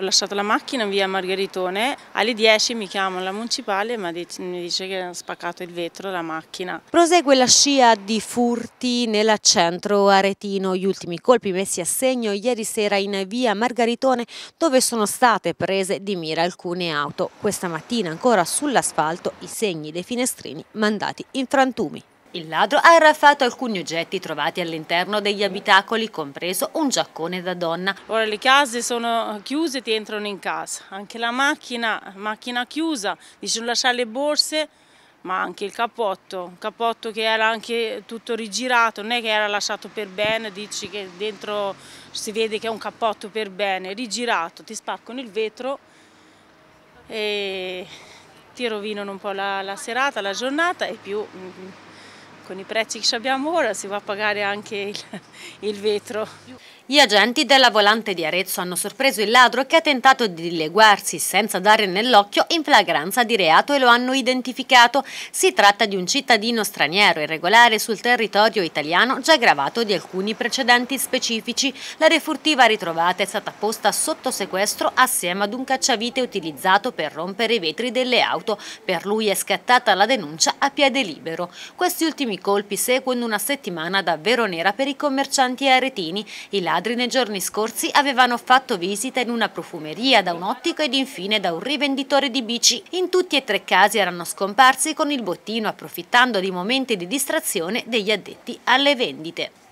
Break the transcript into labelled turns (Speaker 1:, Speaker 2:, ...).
Speaker 1: Ho lasciato la macchina in via Margheritone, alle 10 mi chiamo la municipale e mi dice che hanno spaccato il vetro la macchina.
Speaker 2: Prosegue la scia di furti nel centro aretino, gli ultimi colpi messi a segno ieri sera in via Margaritone dove sono state prese di mira alcune auto. Questa mattina ancora sull'asfalto i segni dei finestrini mandati in frantumi. Il ladro ha arraffato alcuni oggetti trovati
Speaker 1: all'interno degli abitacoli, compreso un giaccone da donna. Ora le case sono chiuse e ti entrano in casa, anche la macchina, macchina chiusa, dice lasciare le borse, ma anche il cappotto, un cappotto che era anche tutto rigirato, non è che era lasciato per bene, dici che dentro si vede che è un cappotto per bene, rigirato, ti spaccano il vetro e ti rovinano un po' la, la serata, la giornata e più mm, con i prezzi che abbiamo ora si va a pagare anche il, il vetro.
Speaker 2: Gli agenti della volante di Arezzo hanno sorpreso il ladro che ha tentato di dileguarsi senza dare nell'occhio in flagranza di reato e lo hanno identificato. Si tratta di un cittadino straniero irregolare sul territorio italiano già gravato di alcuni precedenti specifici. La refurtiva ritrovata è stata posta sotto sequestro assieme ad un cacciavite utilizzato per rompere i vetri delle auto. Per lui è scattata la denuncia a piede libero. Questi ultimi primi colpi seguono una settimana davvero nera per i commercianti aretini. I ladri nei giorni scorsi avevano fatto visita in una profumeria, da un ottico ed infine da un rivenditore di bici. In tutti e tre casi erano scomparsi con il bottino approfittando di momenti di distrazione degli addetti alle vendite.